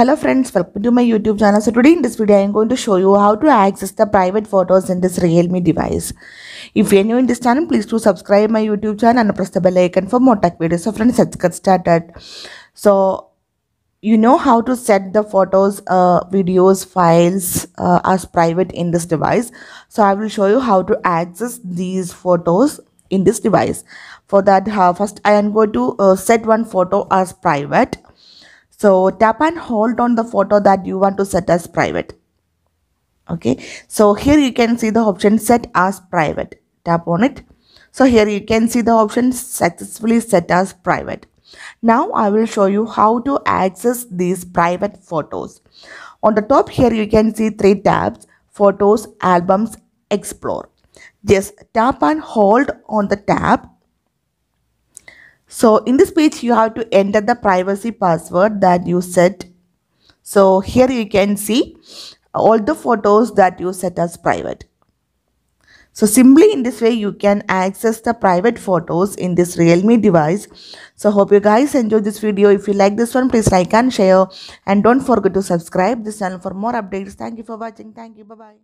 Hello friends, welcome to my YouTube channel. So today in this video, I am going to show you how to access the private photos in this Realme device. If you are new in this channel, please do subscribe my YouTube channel and press the bell icon for more tech videos. So friends, let's get started. So you know how to set the photos, uh, videos, files uh, as private in this device. So I will show you how to access these photos in this device. For that, uh, first I am going to uh, set one photo as private so tap and hold on the photo that you want to set as private. Okay, so here you can see the option set as private. Tap on it. So here you can see the option successfully set as private. Now I will show you how to access these private photos. On the top here you can see three tabs, photos, albums, explore. Just tap and hold on the tab so in this page, you have to enter the privacy password that you set. So here you can see all the photos that you set as private. So simply in this way, you can access the private photos in this Realme device. So hope you guys enjoyed this video. If you like this one, please like and share. And don't forget to subscribe this channel for more updates. Thank you for watching. Thank you. Bye-bye.